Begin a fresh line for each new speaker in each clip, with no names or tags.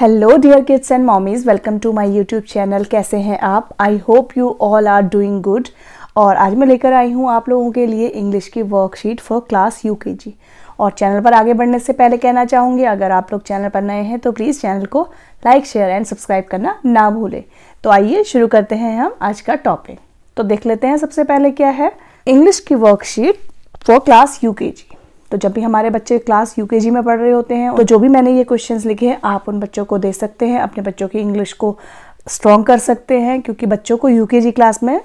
Hello dear kids and mommies welcome to my YouTube channel कैसे हैं आप I hope you all are doing good और आज मैं लेकर आई हूँ आप लोगों के लिए इंग्लिश की वर्कशीट फॉर क्लास यू और चैनल पर आगे बढ़ने से पहले कहना चाहूँगी अगर आप लोग चैनल पर नए हैं तो प्लीज़ चैनल को लाइक शेयर एंड सब्सक्राइब करना ना भूलें तो आइए शुरू करते हैं हम आज का टॉपिक तो देख लेते हैं सबसे पहले क्या है इंग्लिश की वर्कशीट फॉर क्लास यू के जी तो जब भी हमारे बच्चे क्लास यू में पढ़ रहे होते हैं तो जो भी मैंने ये क्वेश्चन लिखे हैं आप उन बच्चों को दे सकते हैं अपने बच्चों की इंग्लिश को स्ट्रॉन्ग कर सकते हैं क्योंकि बच्चों को यू क्लास में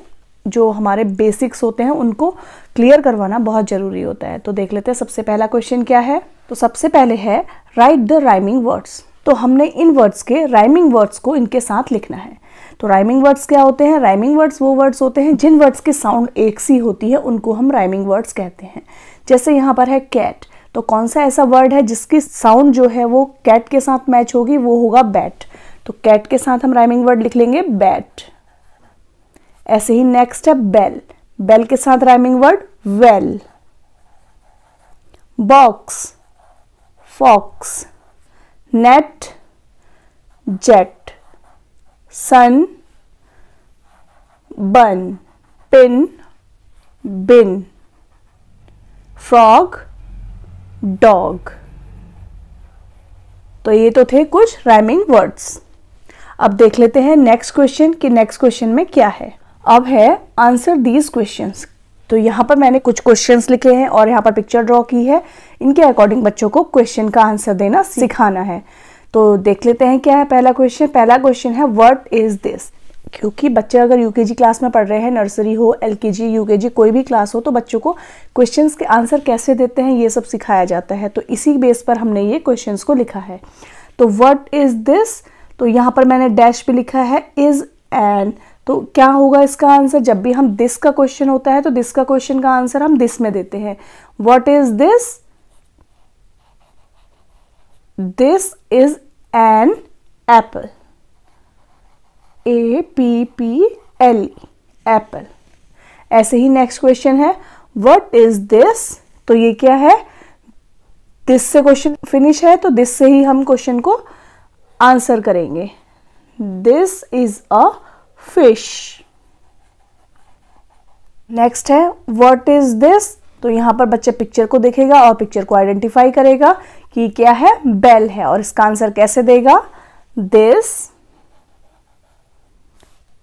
जो हमारे बेसिक्स होते हैं उनको क्लियर करवाना बहुत ज़रूरी होता है तो देख लेते हैं सबसे पहला क्वेश्चन क्या है तो सबसे पहले है राइट द राइमिंग वर्ड्स तो हमने इन वर्ड्स के राइमिंग वर्ड्स को इनके साथ लिखना है तो राइमिंग वर्ड्स क्या होते हैं राइमिंग वर्ड्स वो वर्ड्स होते हैं जिन वर्ड्स की साउंड एक सी होती है उनको हम राइमिंग वर्ड्स कहते हैं जैसे यहाँ पर है कैट तो कौन सा ऐसा वर्ड है जिसकी साउंड जो है वो कैट के साथ मैच होगी वो होगा बैट तो कैट के साथ हम राइमिंग वर्ड लिख लेंगे बैट ऐसे ही नेक्स्ट है बेल बेल के साथ rhyming word well box fox net jet sun bun pin bin frog dog तो ये तो थे कुछ राइमिंग वर्ड्स अब देख लेते हैं नेक्स्ट क्वेश्चन कि नेक्स्ट क्वेश्चन में क्या है अब है आंसर दीज क्वेश्चंस तो यहाँ पर मैंने कुछ क्वेश्चंस लिखे हैं और यहाँ पर पिक्चर ड्रॉ की है इनके अकॉर्डिंग बच्चों को क्वेश्चन का आंसर देना सिखाना है तो देख लेते हैं क्या है पहला क्वेश्चन पहला क्वेश्चन है व्हाट इज दिस क्योंकि बच्चे अगर यूकेजी क्लास में पढ़ रहे हैं नर्सरी हो एलकेजी यूकेजी कोई भी क्लास हो तो बच्चों को क्वेश्चंस के आंसर कैसे देते हैं ये सब सिखाया जाता है तो इसी बेस पर हमने ये क्वेश्चंस को लिखा है तो व्हाट इज़ दिस तो यहाँ पर मैंने डैश पे लिखा है इज़ एन तो क्या होगा इसका आंसर जब भी हम दिस का क्वेश्चन होता है तो दिस का क्वेश्चन का आंसर हम दिस में देते हैं what is this this is an apple A P P L apple ऐसे ही नेक्स्ट क्वेश्चन है वट इज दिस तो ये क्या है दिस से क्वेश्चन फिनिश है तो दिस से ही हम क्वेश्चन को आंसर करेंगे this is a fish next है वट इज दिस तो यहां पर बच्चे पिक्चर को देखेगा और पिक्चर को आइडेंटिफाई करेगा कि क्या है बेल है और इसका आंसर कैसे देगा दिस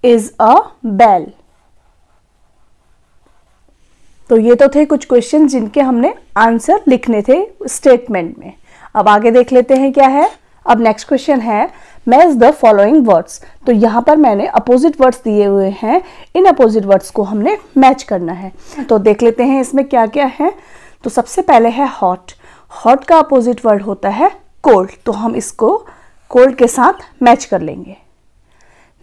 इज अ बेल तो ये तो थे कुछ क्वेश्चन जिनके हमने आंसर लिखने थे स्टेटमेंट में अब आगे देख लेते हैं क्या है अब नेक्स्ट क्वेश्चन है मैज द फॉलोइंग वर्ड्स तो यहाँ पर मैंने अपोजिट वर्ड्स दिए हुए हैं इन अपोजिट वर्ड्स को हमने मैच करना है तो देख लेते हैं इसमें क्या क्या है तो सबसे पहले है हॉट हॉट का अपोजिट वर्ड होता है कोल्ड तो हम इसको कोल्ड के साथ मैच कर लेंगे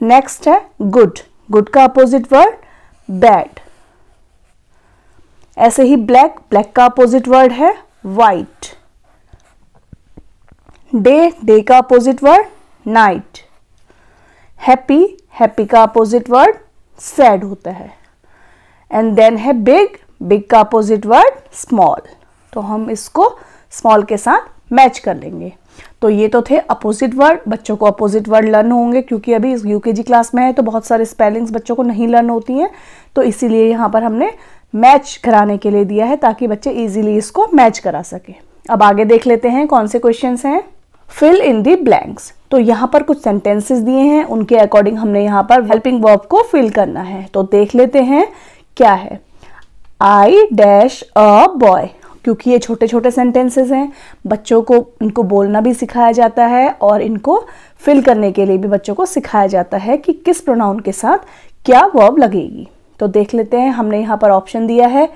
नेक्स्ट है गुड गुड का अपोजिट वर्ड बैड ऐसे ही ब्लैक ब्लैक का अपोजिट वर्ड है वाइट डे डे का opposite word night happy happy का अपोजिट वर्ड सैड होता है एंड देन है बिग बिग का अपोजिट वर्ड स्मॉल तो हम इसको स्मॉल के साथ मैच कर लेंगे तो ये तो थे अपोजिट वर्ड बच्चों को अपोजिट वर्ड लर्न होंगे क्योंकि अभी यूकेजी क्लास में है तो बहुत सारे स्पेलिंग्स बच्चों को नहीं लर्न होती हैं तो इसीलिए यहाँ पर हमने मैच कराने के लिए दिया है ताकि बच्चे इजीली इसको मैच करा सके अब आगे देख लेते हैं कौन से क्वेश्चन हैं फिल इन दी ब्लैंक्स तो यहाँ पर कुछ सेंटेंसेस दिए हैं उनके अकॉर्डिंग हमने यहाँ पर हेल्पिंग वर्ब को फिल करना है तो देख लेते हैं क्या है आई डैश अ बॉय क्योंकि ये छोटे छोटे सेंटेंसेस हैं बच्चों को इनको बोलना भी सिखाया जाता है और इनको फिल करने के लिए भी बच्चों को सिखाया जाता है कि किस प्रोनाउन के साथ क्या वर्ब लगेगी तो देख लेते हैं हमने यहाँ पर ऑप्शन दिया है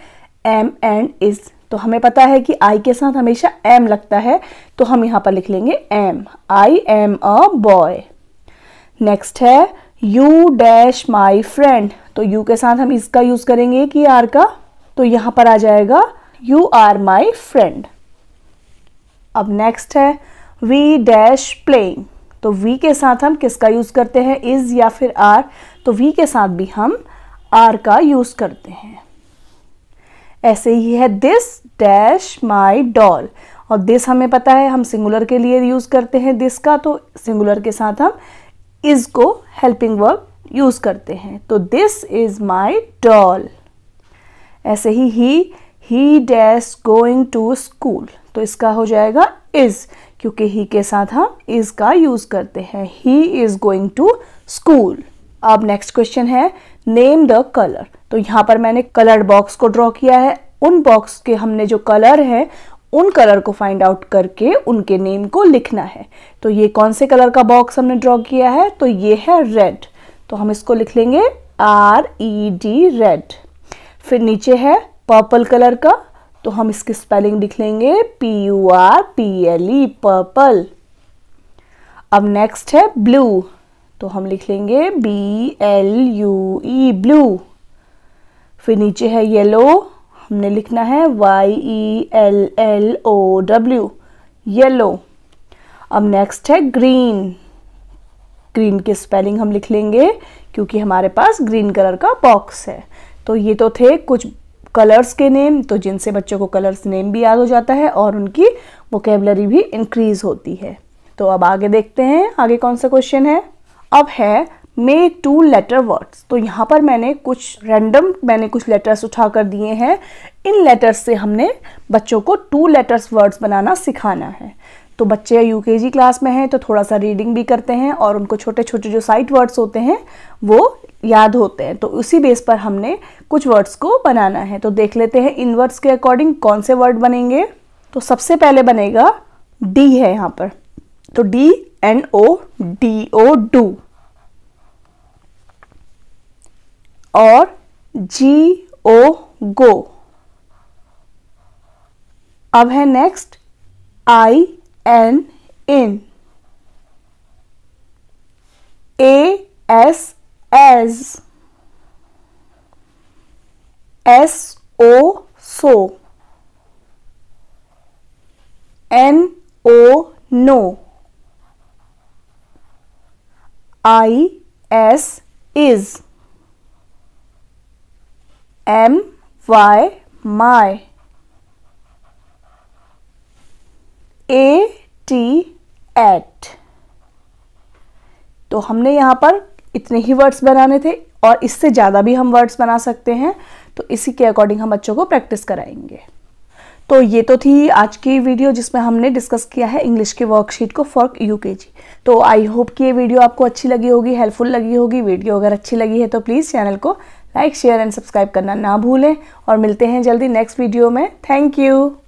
एम एंड इज़ तो हमें पता है कि आई के साथ हमेशा एम लगता है तो हम यहाँ पर लिख लेंगे am I am a boy next है यू डैश माई फ्रेंड तो यू के साथ हम इसका यूज़ करेंगे कि आर का तो यहाँ पर आ जाएगा यू आर माई फ्रेंड अब नेक्स्ट है वी डैश प्लेइंग तो वी के साथ हम किसका यूज़ करते हैं इज़ या फिर आर तो वी के साथ भी हम आर का यूज़ करते हैं ऐसे ही है दिस डैश माई डॉल और दिस हमें पता है हम सिंगुलर के लिए यूज़ करते हैं दिस का तो सिंगुलर के साथ हम इज़ को हेल्पिंग वर्ब यूज़ करते हैं तो दिस इज़ माई डॉल ऐसे ही he he dash going to school तो इसका हो जाएगा इज क्योंकि ही के साथ हम इज का यूज करते हैं he is going to school अब नेक्स्ट क्वेश्चन है नेम द कलर तो यहाँ पर मैंने कलर्ड बॉक्स को ड्रॉ किया है उन बॉक्स के हमने जो कलर है उन कलर को फाइंड आउट करके उनके नेम को लिखना है तो ये कौन से कलर का बॉक्स हमने ड्रॉ किया है तो ये है रेड तो हम इसको लिख लेंगे आर ई डी रेड फिर नीचे है पर्पल कलर का तो हम इसकी स्पेलिंग लिख लेंगे P U R P L E purple अब नेक्स्ट है ब्लू तो हम लिख लेंगे B L U E blue फिर नीचे है येलो हमने लिखना है Y E L L O W yellow अब नेक्स्ट है ग्रीन ग्रीन की स्पेलिंग हम लिख लेंगे क्योंकि हमारे पास ग्रीन कलर का बॉक्स है तो ये तो थे कुछ कलर्स के नेम तो जिनसे बच्चों को कलर्स नेम भी याद हो जाता है और उनकी वोकेबलरी भी इंक्रीज होती है तो अब आगे देखते हैं आगे कौन सा क्वेश्चन है अब है मे टू लेटर वर्ड्स तो यहाँ पर मैंने कुछ रैंडम मैंने कुछ लेटर्स उठा कर दिए हैं इन लेटर्स से हमने बच्चों को टू लेटर्स वर्ड्स बनाना सिखाना है तो बच्चे यूकेजी क्लास में हैं तो थोड़ा सा रीडिंग भी करते हैं और उनको छोटे छोटे जो साइट वर्ड्स होते हैं वो याद होते हैं तो उसी बेस पर हमने कुछ वर्ड्स को बनाना है तो देख लेते हैं इन वर्ड्स के अकॉर्डिंग कौन से वर्ड बनेंगे तो सबसे पहले बनेगा डी है यहाँ पर तो D and O D O do और जी ओ गो अब है next I N in. A S as S O so N O no I S is M Y my T at तो हमने यहाँ पर इतने ही वर्ड्स बनाने थे और इससे ज़्यादा भी हम वर्ड्स बना सकते हैं तो इसी के अकॉर्डिंग हम बच्चों को प्रैक्टिस कराएंगे तो ये तो थी आज की वीडियो जिसमें हमने डिस्कस किया है इंग्लिश की वर्कशीट को फॉर यूकेजी तो आई होप कि ये वीडियो आपको अच्छी लगी होगी हेल्पफुल लगी होगी वीडियो अगर अच्छी लगी है तो प्लीज़ चैनल को लाइक शेयर एंड सब्सक्राइब करना ना भूलें और मिलते हैं जल्दी नेक्स्ट वीडियो में थैंक यू